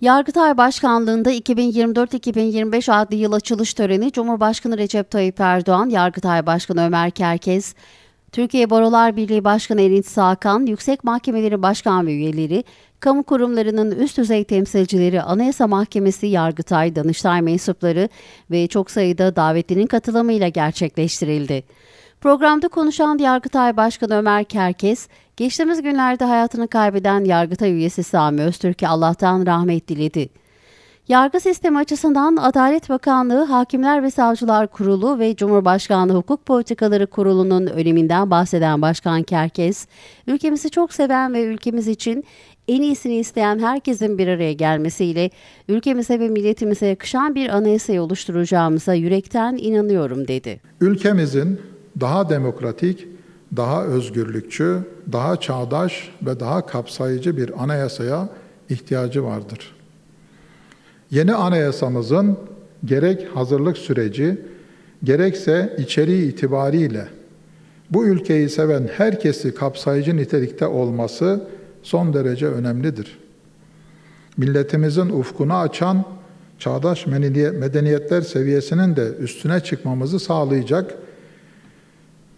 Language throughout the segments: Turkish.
Yargıtay Başkanlığı'nda 2024-2025 adli yıl açılış töreni Cumhurbaşkanı Recep Tayyip Erdoğan, Yargıtay Başkanı Ömer Kerkez, Türkiye Barolar Birliği Başkanı Erinç Sakan, Yüksek Mahkemeleri Başkan ve üyeleri, kamu kurumlarının üst düzey temsilcileri, Anayasa Mahkemesi, Yargıtay, Danıştay mensupları ve çok sayıda davetlinin katılımıyla gerçekleştirildi. Programda konuşan Yargıtay Başkanı Ömer Kerkes, Geçtiğimiz günlerde hayatını kaybeden Yargıtay üyesi Sami Öztürk'e Allah'tan rahmet diledi. Yargı sistemi açısından Adalet Bakanlığı, Hakimler ve Savcılar Kurulu ve Cumhurbaşkanlığı Hukuk Politikaları Kurulu'nun öneminden bahseden Başkan Kerkes, ülkemizi çok seven ve ülkemiz için en iyisini isteyen herkesin bir araya gelmesiyle ülkemize ve milletimize yakışan bir anayasayı oluşturacağımıza yürekten inanıyorum dedi. Ülkemizin daha demokratik, daha özgürlükçü, daha çağdaş ve daha kapsayıcı bir anayasaya ihtiyacı vardır. Yeni anayasamızın gerek hazırlık süreci, gerekse içeriği itibariyle bu ülkeyi seven herkesi kapsayıcı nitelikte olması son derece önemlidir. Milletimizin ufkunu açan çağdaş medeniyetler seviyesinin de üstüne çıkmamızı sağlayacak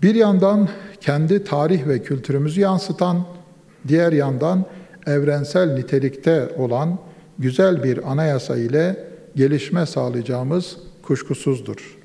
bir yandan kendi tarih ve kültürümüzü yansıtan, diğer yandan evrensel nitelikte olan güzel bir anayasa ile gelişme sağlayacağımız kuşkusuzdur.''